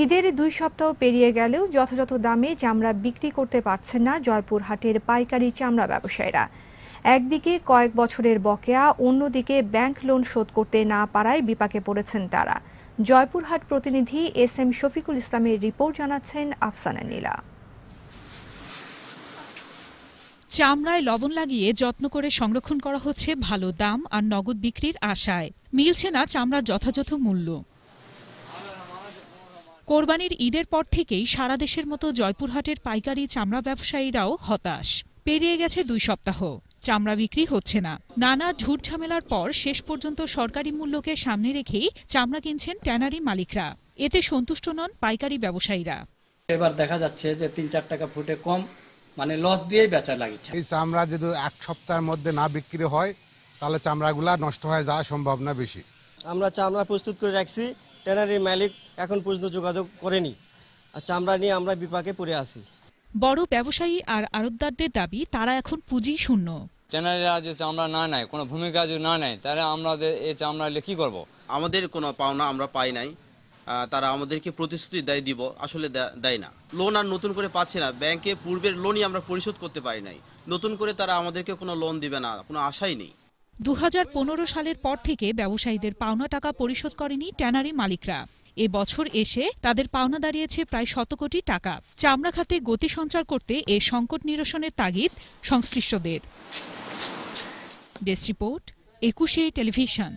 ঈদের দুই সপ্তাহ পেরিয়ে গেলেও যথাযথ দামে চামড়া বিক্রি করতে পারছেন না জয়পুরহাটের পাইকারি চামড়া ব্যবসায়ীরা একদিকে কয়েক বছরের বকেয়া অন্যদিকে ব্যাংক লোন শোধ করতে না পারায় বিপাকে পড়েছেন তারা জয়পুরহাট প্রতিনিধি এস এম শফিকুল ইসলামের রিপোর্ট জানাচ্ছেন আফসানা নীলা চামড়ায় লবণ লাগিয়ে যত্ন করে সংরক্ষণ করা হচ্ছে ভালো দাম আর নগদ বিক্রির আশায় মিলছে না চামড়ার যথাযথ মূল্য কোরবানির ঈদের পর থেকেই সারা দেশের মতো জয়পুরহাটের পাইকারি চামড়া ব্যবসায়ীরাও হতাশ পেরিয়ে গেছে দুই সপ্তাহ চামড়া বিক্রি হচ্ছে না নানা ঝুট ঝামেলার পর শেষ পর্যন্ত সরকারি মূল্যকে সামনে রেখেই চামড়া কিনছেন ট্যানারি মালিকরা এতে সন্তুষ্ট নন পাইকারি ব্যবসায়ীরা এবার দেখা যাচ্ছে যে তিন চার টাকা ফুটে কম মানে লস দিয়েই বেচা লাগিছে এই চামড়া যদি এক সপ্তাহের মধ্যে না বিক্রি হয় তাহলে চামড়াগুলা নষ্ট হয়ে যাওয়া সম্ভাবনা বেশি আমরা চামড়া প্রস্তুত করে রাখছি ট্যানারির মালিক এখন পর্যন্ত যোগাযোগ করেনি চামড়া নিয়ে আমরা বিপাকে পড়ে আছি বড় ব্যবসায়ী আর আড়তদারদের দাবি তারা এখন পুঁজি শূন্য ট্যানারিরা আজ চামড়া না নেয় কোনো ভূমিকা যদি না নেয় তারা আমরা এই চামড়া নিয়ে কি করবো আমাদের কোনো পাওনা আমরা পাই নাই তারা আমাদেরকে প্রতিশ্রুতি দেয় দিব আসলে দেয় না লোন আর নতুন করে পাচ্ছে না ব্যাংকে পূর্বের লোনই আমরা পরিশোধ করতে পারি নাই নতুন করে তারা আমাদেরকে কোনো লোন দিবে না কোনো আশাই নেই দু সালের পর থেকে ব্যবসায়ীদের পাওনা টাকা পরিশোধ করেনি ট্যানারি মালিকরা এ বছর এসে তাদের পাওনা দাঁড়িয়েছে প্রায় শত কোটি টাকা চামড়া খাতে গতি সঞ্চার করতে এ সংকট নিরসনের তাগিদ সংশ্লিষ্টদের ডেস্ক রিপোর্ট একুশে টেলিভিশন